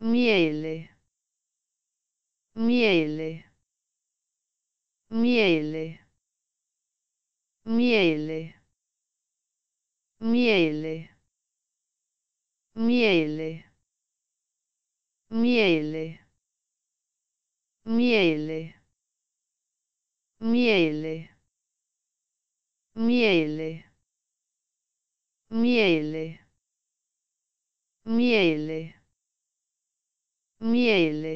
miele miele miele miele miele miele miele miele miele miele miele miele miele. miele